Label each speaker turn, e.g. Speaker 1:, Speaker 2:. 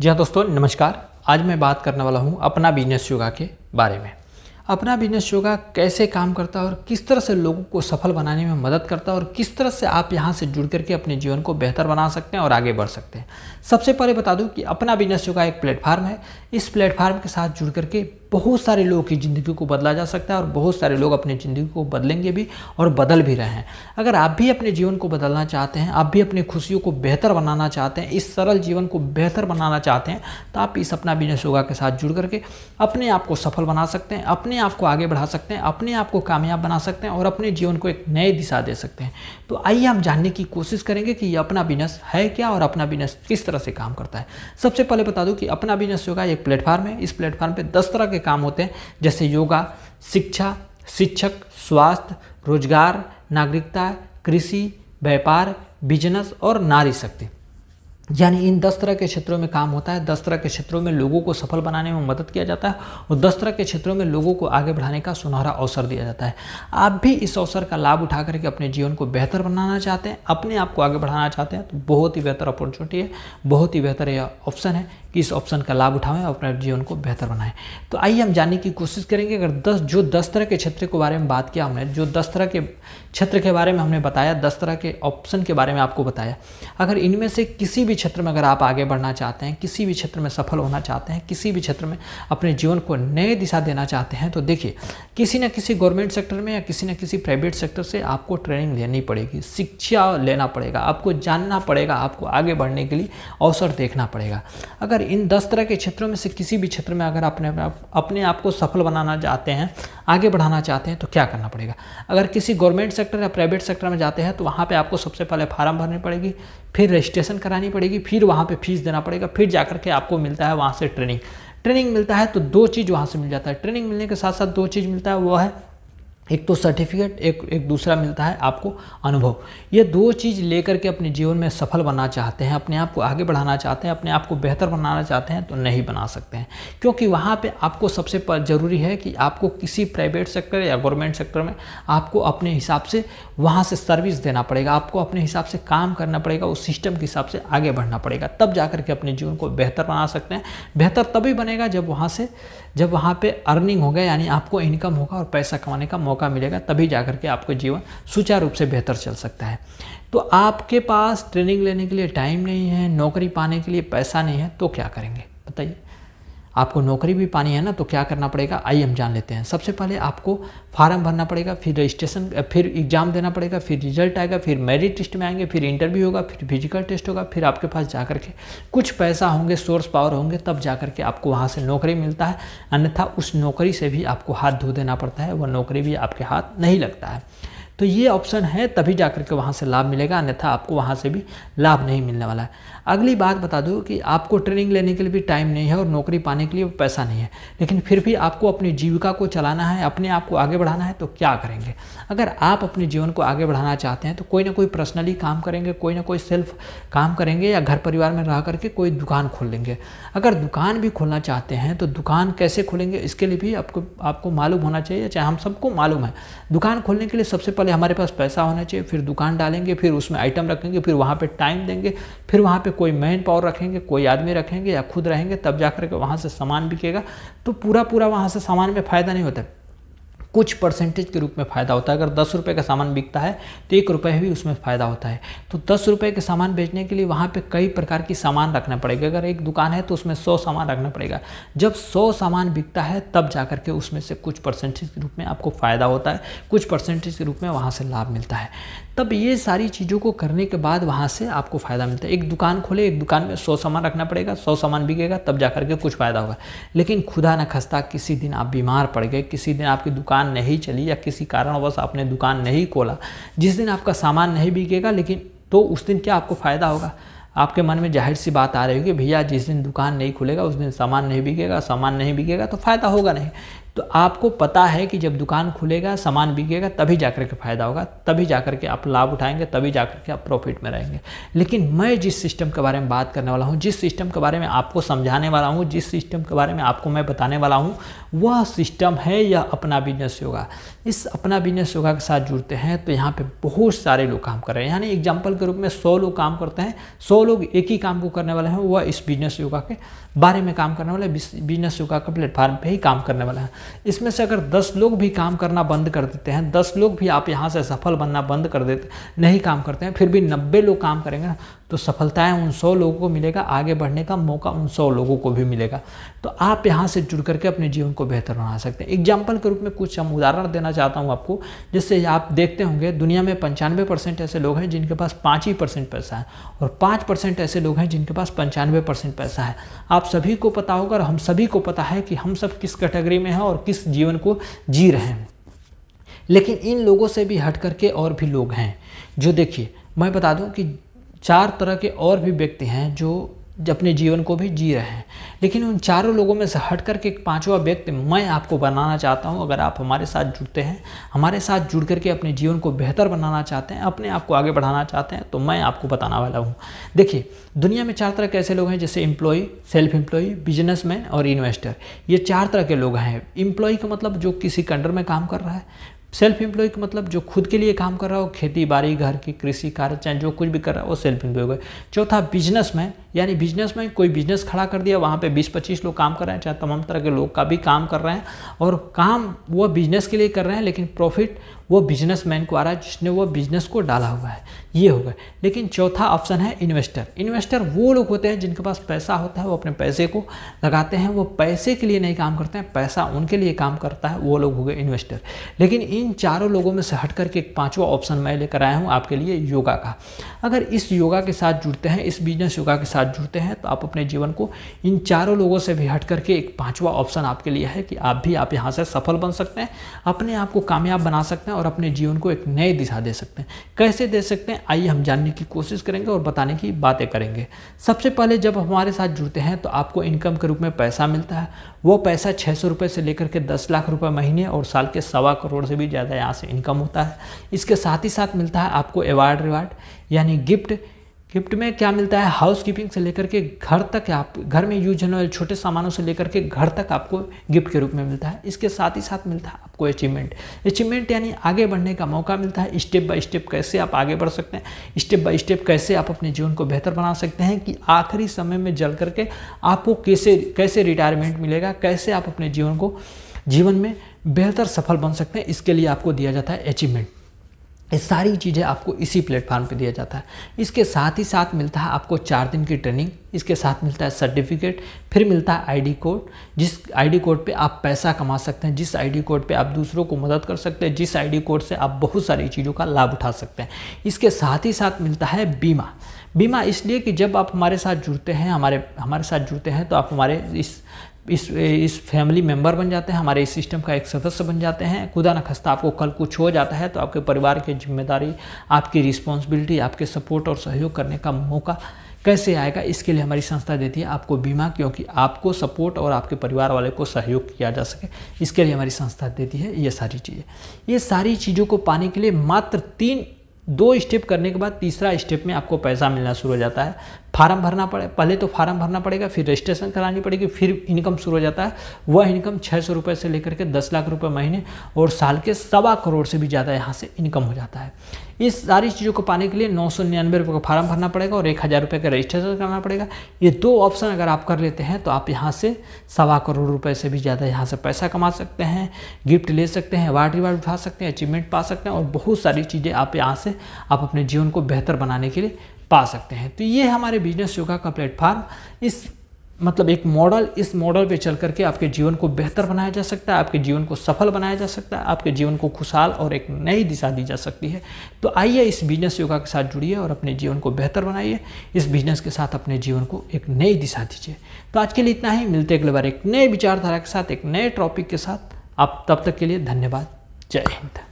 Speaker 1: जी हाँ दोस्तों नमस्कार आज मैं बात करने वाला हूँ अपना बिजनेस योगा के बारे में अपना बिजनेस योगा कैसे काम करता है और किस तरह से लोगों को सफल बनाने में मदद करता है और किस तरह से आप यहाँ से जुड़ करके अपने जीवन को बेहतर बना सकते हैं और आगे बढ़ सकते हैं सबसे पहले बता दूँ कि अपना बिजनेस योगा एक प्लेटफार्म है इस प्लेटफार्म के साथ जुड़ करके बहुत सारे लोगों की ज़िंदगी को बदला जा सकता है और बहुत सारे लोग अपनी ज़िंदगी को बदलेंगे भी और बदल भी रहे हैं अगर आप भी अपने जीवन को बदलना चाहते हैं आप भी अपनी खुशियों को बेहतर बनाना चाहते हैं इस सरल जीवन को बेहतर बनाना चाहते हैं तो आप इस अपना बिजनेस योगा के साथ जुड़ करके अपने आप को सफल बना सकते हैं अपने अपने आप को आगे बढ़ा सकते हैं अपने आप को कामयाब बना सकते हैं और अपने जीवन को एक नई दिशा दे सकते हैं तो आइए हम जानने की कोशिश करेंगे कि ये अपना बिजनेस है क्या और अपना बिजनेस किस तरह से काम करता है सबसे पहले बता दूँ कि अपना बिजनेस योगा एक प्लेटफार्म है इस प्लेटफार्म पर दस तरह के काम होते हैं जैसे योगा शिक्षा शिक्षक स्वास्थ्य रोजगार नागरिकता कृषि व्यापार बिजनेस और नारी शक्ति यानी इन दस तरह के क्षेत्रों में काम होता है दस तरह के क्षेत्रों में लोगों को सफल बनाने में मदद किया जाता है और दस तरह के क्षेत्रों में लोगों को आगे बढ़ाने का सुनहरा अवसर दिया जाता है आप भी इस अवसर का लाभ उठा करके अपने जीवन को बेहतर बनाना चाहते हैं अपने आप को आगे बढ़ाना चाहते हैं तो बहुत ही बेहतर अपॉर्चुनिटी है बहुत ही बेहतर यह ऑप्शन है कि इस ऑप्शन का लाभ उठाएं और अपने जीवन को बेहतर बनाएं तो आइए हम जानने की कोशिश करेंगे अगर दस जो दस तरह के क्षेत्र के बारे में बात किया हमने जो दस तरह के क्षेत्र के बारे में हमने बताया दस तरह के ऑप्शन के बारे में आपको बताया अगर इनमें से किसी भी क्षेत्र में अगर आप आगे बढ़ना चाहते हैं किसी भी क्षेत्र में सफल होना चाहते हैं किसी भी क्षेत्र में अपने जीवन को नए दिशा देना चाहते हैं तो देखिए किसी न किसी गवर्नमेंट सेक्टर में या किसी न किसी प्राइवेट सेक्टर से आपको ट्रेनिंग लेनी पड़ेगी शिक्षा लेना पड़ेगा आपको जानना पड़ेगा आपको आगे बढ़ने के लिए अवसर देखना पड़ेगा अगर अगर इन दस तरह के क्षेत्रों में से किसी भी क्षेत्र में अगर अपने अपने आप को सफल बनाना चाहते हैं आगे बढ़ाना चाहते हैं तो क्या करना पड़ेगा अगर किसी गवर्नमेंट सेक्टर या प्राइवेट सेक्टर में जाते हैं तो वहाँ पर आपको सबसे पहले फार्म भरनी पड़ेगी फिर रजिस्ट्रेशन करानी पड़ेगी फिर वहाँ पर फीस देना पड़ेगा फिर जा के आपको मिलता है वहाँ से ट्रेनिंग ट्रेनिंग मिलता है तो दो चीज़ वहाँ से मिल जाता है ट्रेनिंग मिलने के साथ साथ दो चीज़ मिलता है वो है एक तो सर्टिफिकेट एक एक दूसरा मिलता है आपको अनुभव ये दो चीज़ लेकर के अपने जीवन में सफल बनना चाहते हैं अपने आप को आगे बढ़ाना चाहते हैं अपने आप को बेहतर बनाना चाहते हैं तो नहीं बना सकते हैं क्योंकि वहाँ पे आपको सबसे ज़रूरी है कि आपको किसी प्राइवेट सेक्टर या गवर्नमेंट सेक्टर में आपको अपने हिसाब से वहाँ से सर्विस देना पड़ेगा आपको अपने हिसाब से काम करना पड़ेगा उस सिस्टम के हिसाब से आगे बढ़ना पड़ेगा तब जा के अपने जीवन को बेहतर बना सकते हैं बेहतर तभी बनेगा जब वहाँ से जब वहाँ पे अर्निंग होगा यानी आपको इनकम होगा और पैसा कमाने का मौका मिलेगा तभी जा के आपको जीवन सुचारू रूप से बेहतर चल सकता है तो आपके पास ट्रेनिंग लेने के लिए टाइम नहीं है नौकरी पाने के लिए पैसा नहीं है तो क्या करेंगे बताइए आपको नौकरी भी पानी है ना तो क्या करना पड़ेगा आइए हम जान लेते हैं सबसे पहले आपको फार्म भरना पड़ेगा फिर रजिस्ट्रेशन फिर एग्ज़ाम देना पड़ेगा फिर रिजल्ट आएगा फिर मेरिट लिस्ट में आएंगे फिर इंटरव्यू होगा फिर फिजिकल टेस्ट होगा फिर आपके पास जा के कुछ पैसा होंगे सोर्स पावर होंगे तब जा के आपको वहाँ से नौकरी मिलता है अन्यथा उस नौकरी से भी आपको हाथ धो देना पड़ता है वह नौकरी भी आपके हाथ नहीं लगता है तो ये ऑप्शन है तभी जा के वहाँ से लाभ मिलेगा अन्यथा आपको वहाँ से भी लाभ नहीं मिलने वाला है अगली बात बता दूँ कि आपको ट्रेनिंग लेने के लिए भी टाइम नहीं है और नौकरी पाने के लिए पैसा नहीं है लेकिन फिर भी आपको अपनी जीविका को चलाना है अपने आप को आगे बढ़ाना है तो क्या करेंगे अगर आप अपने जीवन को आगे बढ़ाना चाहते हैं तो कोई ना कोई पर्सनली काम करेंगे कोई ना कोई सेल्फ काम करेंगे या घर परिवार में रह करके कोई दुकान खोल लेंगे अगर दुकान भी खोलना चाहते हैं तो दुकान कैसे खोलेंगे इसके लिए भी आपको आपको मालूम होना चाहिए चाहे हम सबको मालूम है दुकान खोलने के लिए सबसे पहले हमारे पास पैसा होना चाहिए फिर दुकान डालेंगे फिर उसमें आइटम रखेंगे फिर वहाँ पर टाइम देंगे फिर वहाँ पर कोई मैन पावर रखेंगे कोई आदमी रखेंगे या खुद रहेंगे तब जा के वहाँ से सामान बिकेगा तो पूरा पूरा वहाँ से सामान में फ़ायदा नहीं होता कुछ परसेंटेज के रूप में फ़ायदा होता है अगर दस रुपये का सामान बिकता है तो एक रुपये भी उसमें फ़ायदा होता है तो दस रुपये के सामान बेचने के लिए वहाँ पर कई प्रकार की सामान रखना पड़ेगा अगर एक दुकान है तो उसमें सौ सामान रखना पड़ेगा जब सौ सामान बिकता है तब जा के उसमें से कुछ परसेंटेज के रूप में आपको फ़ायदा होता है कुछ परसेंटेज के रूप में वहाँ से लाभ मिलता है तब ये सारी चीज़ों को करने के बाद वहाँ से आपको फ़ायदा मिलता है एक दुकान खोले एक दुकान में सौ सामान रखना पड़ेगा सौ सामान बिकेगा तब जा के कुछ फ़ायदा होगा लेकिन खुदा न खस्ता किसी दिन आप बीमार पड़ गए किसी दिन आपकी दुकान दुकान नहीं चली या किसी कारणवश आपने दुकान नहीं खोला जिस दिन आपका सामान नहीं बिकेगा लेकिन तो उस दिन क्या आपको फ़ायदा होगा आपके मन में जाहिर सी बात आ रही होगी भैया जिस दिन दुकान नहीं खुलेगा उस दिन सामान नहीं बिकेगा सामान नहीं बिकेगा तो फ़ायदा होगा नहीं तो आपको पता है कि जब दुकान खुलेगा सामान बिकेगा तभी जाकर के फ़ायदा होगा तभी जाकर के आप लाभ उठाएंगे तभी जाकर के आप प्रॉफिट में रहेंगे लेकिन मैं जिस सिस्टम के बारे में बात करने वाला हूँ जिस सिस्टम के बारे में आपको समझाने वाला हूँ जिस सिस्टम के बारे में आपको मैं बताने वाला हूँ वह सिस्टम है या अपना बिजनेस योगा इस अपना बिजनेस योगा के साथ जुड़ते हैं तो यहाँ पर बहुत सारे लोग काम कर रहे हैं यानी एग्जाम्पल के रूप में सौ लोग काम करते हैं सौ लोग एक ही काम को करने वाले हैं वह इस बिजनेस योगा के बारे में काम करने वाले बिजनेस योगा का प्लेटफॉर्म पर ही काम करने वाला है इसमें से अगर दस लोग भी काम करना बंद कर देते हैं दस लोग भी आप यहाँ से सफल बनना बंद कर देते नहीं काम करते हैं फिर भी नब्बे लोग काम करेंगे ना तो सफलताएं उन सौ लोगों को मिलेगा आगे बढ़ने का मौका उन सौ लोगों को भी मिलेगा तो आप यहाँ से जुड़ करके अपने जीवन को बेहतर बना सकते हैं एग्जाम्पल के रूप में कुछ हम उदाहरण देना चाहता हूँ आपको जिससे आप देखते होंगे दुनिया में पंचानवे परसेंट ऐसे लोग हैं जिनके पास पाँच ही परसेंट पैसा है और पाँच परसेंट ऐसे लोग हैं जिनके पास पंचानवे परसेंट पैसा है आप सभी को पता होगा और हम सभी को पता है कि हम सब किस कैटेगरी में हैं और किस जीवन को जी रहे हैं लेकिन इन लोगों से भी हट करके और भी लोग हैं जो देखिए मैं बता दूं कि चार तरह के और भी व्यक्ति हैं जो अपने जीवन को भी जी रहे हैं लेकिन उन चारों लोगों में से हट करके एक पाँचवा व्यक्ति मैं आपको बनाना चाहता हूँ अगर आप हमारे साथ जुड़ते हैं हमारे साथ जुड़ करके अपने जीवन को बेहतर बनाना चाहते हैं अपने आप को आगे बढ़ाना चाहते हैं तो मैं आपको बताने वाला हूँ देखिए दुनिया में चार तरह के ऐसे लोग हैं जैसे इम्प्लॉई सेल्फ एम्प्लॉय बिजनेसमैन और इन्वेस्टर ये चार तरह के लोग हैं इम्प्लॉई का मतलब जो किसी कंडर में काम कर रहा है सेल्फ एम्प्लॉय का मतलब जो खुद के लिए काम कर रहा हो खेती बाड़ी घर की कृषि कार्य चाहे जो कुछ भी कर रहा हो वो सेल्फ एम्प्लॉय चौथा बिजनेस में यानी बिजनेस में कोई बिजनेस खड़ा कर दिया वहाँ पे 20-25 लोग काम कर रहे हैं चाहे तमाम तरह के लोग का भी काम कर रहे हैं और काम वो बिजनेस के लिए कर रहे हैं लेकिन प्रॉफिट वो बिजनेस मैन को आ रहा है जिसने वो बिजनेस को डाला हुआ है ये होगा लेकिन चौथा ऑप्शन है इन्वेस्टर इन्वेस्टर वो लोग होते हैं जिनके पास पैसा होता है वो अपने पैसे को लगाते हैं वो पैसे के लिए नहीं काम करते हैं पैसा उनके लिए काम करता है वो लोग हो गए इन्वेस्टर लेकिन इन चारों लोगों में से हट करके एक पाँचवा ऑप्शन मैं लेकर आया हूँ आपके लिए योगा का अगर इस योगा के साथ जुड़ते हैं इस बिजनेस योगा के साथ साथ जुड़ते हैं तो आप अपने जीवन को इन चारों लोगों से भी हट करके एक पांचवा ऑप्शन आपके लिए है कि आप भी आप यहाँ से सफल बन सकते हैं अपने आप को कामयाब बना सकते हैं और अपने जीवन को एक नई दिशा दे सकते हैं कैसे दे सकते हैं आइए हम जानने की कोशिश करेंगे और बताने की बातें करेंगे सबसे पहले जब हमारे साथ जुड़ते हैं तो आपको इनकम के रूप में पैसा मिलता है वो पैसा छः सौ रुपये से लेकर के दस लाख रुपये महीने और साल के सवा करोड़ से भी ज़्यादा यहाँ से इनकम होता है इसके साथ ही साथ मिलता है आपको अवार्ड रिवार्ड यानी गिफ्ट गिफ्ट में क्या मिलता है हाउस कीपिंग से लेकर के घर तक आप घर में यूज होने वाले छोटे सामानों से लेकर के घर तक आपको गिफ्ट के रूप में मिलता है इसके साथ ही साथ मिलता है आपको अचीवमेंट अचीवमेंट यानी आगे बढ़ने का मौका मिलता है स्टेप बाय स्टेप कैसे आप आगे बढ़ सकते हैं स्टेप बाय स्टेप कैसे आप अपने जीवन को बेहतर बना सकते हैं कि आखिरी समय में जल करके आपको कैसे कैसे रिटायरमेंट मिलेगा कैसे आप अपने जीवन को जीवन में बेहतर सफल बन सकते हैं इसके लिए आपको दिया जाता है अचीवमेंट ये सारी चीज़ें आपको इसी प्लेटफार्म पे दिया जाता है इसके साथ ही साथ मिलता है आपको चार दिन की ट्रेनिंग इसके साथ मिलता है सर्टिफिकेट फिर मिलता है आईडी कोड जिस आईडी कोड पे आप पैसा कमा सकते हैं जिस आईडी कोड पे आप दूसरों को मदद कर सकते हैं जिस आईडी कोड से आप बहुत सारी चीज़ों का लाभ उठा सकते हैं इसके साथ ही साथ मिलता है बीमा बीमा इसलिए कि जब आप हमारे साथ जुड़ते हैं हमारे हमारे साथ जुड़ते हैं तो आप हमारे इस इस इस फैमिली मेंबर बन जाते हैं हमारे इस सिस्टम का एक सदस्य बन जाते हैं खुदा न खस्ता आपको कल कुछ हो जाता है तो आपके परिवार की जिम्मेदारी आपकी रिस्पॉन्सिबिलिटी आपके सपोर्ट और सहयोग करने का मौका कैसे आएगा इसके लिए हमारी संस्था देती है आपको बीमा क्योंकि आपको सपोर्ट और आपके परिवार वाले को सहयोग किया जा सके इसके लिए हमारी संस्था देती है ये सारी चीज़ें ये सारी चीज़ों को पाने के लिए मात्र तीन दो स्टेप करने के बाद तीसरा स्टेप में आपको पैसा मिलना शुरू हो जाता है फार्म भरना पड़े पहले तो फार्म भरना पड़ेगा फिर रजिस्ट्रेशन करानी पड़ेगी फिर इनकम शुरू हो जाता है वह इनकम छः सौ रुपये से लेकर के दस लाख रुपये महीने और साल के सवा करोड़ से भी ज़्यादा यहाँ से इनकम हो जाता है इस सारी चीज़ों को पाने के लिए नौ सौ निन्यानवे रुपये का फार्म भरना पड़ेगा और एक हज़ार रुपये का रजिस्ट्रेशन करना पड़ेगा ये दो ऑप्शन अगर आप कर लेते हैं तो आप यहाँ से सवा करोड़ रुपये से भी ज़्यादा यहाँ से पैसा कमा सकते हैं गिफ्ट ले सकते हैं अवार्ड रिवार्ड उठा सकते हैं अचीवमेंट पा सकते हैं और बहुत सारी चीज़ें आप यहाँ से आप अपने जीवन को बेहतर बनाने के लिए पा सकते हैं तो ये हमारे बिजनेस योगा का प्लेटफार्म इस मतलब एक मॉडल इस मॉडल पे चल करके आपके जीवन को बेहतर बनाया जा सकता है आपके जीवन को सफल बनाया जा सकता है आपके जीवन को खुशहाल और एक नई दिशा दी जा सकती है तो आइए इस बिजनेस योगा के साथ जुड़िए और अपने जीवन को बेहतर बनाइए इस बिजनेस के साथ अपने जीवन को एक नई दिशा दीजिए तो आज के लिए इतना ही मिलते अगले बार एक नए विचारधारा के साथ एक नए टॉपिक के साथ आप तब तक के लिए धन्यवाद जय हिंद